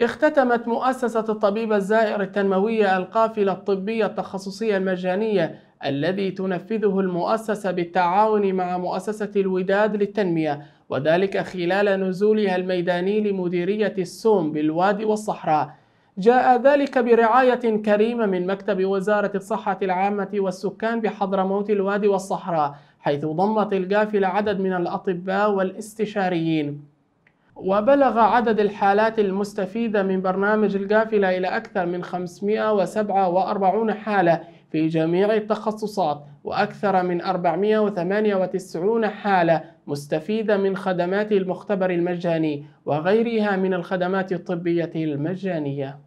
اختتمت مؤسسة الطبيب الزائر التنموية القافلة الطبية التخصصية المجانية الذي تنفذه المؤسسة بالتعاون مع مؤسسة الوداد للتنمية وذلك خلال نزولها الميداني لمديرية السوم بالوادي والصحراء جاء ذلك برعاية كريمة من مكتب وزارة الصحة العامة والسكان بحضرموت الوادي والصحراء حيث ضمت القافلة عدد من الأطباء والاستشاريين وبلغ عدد الحالات المستفيدة من برنامج القافلة إلى أكثر من 547 حالة في جميع التخصصات وأكثر من 498 حالة مستفيدة من خدمات المختبر المجاني وغيرها من الخدمات الطبية المجانية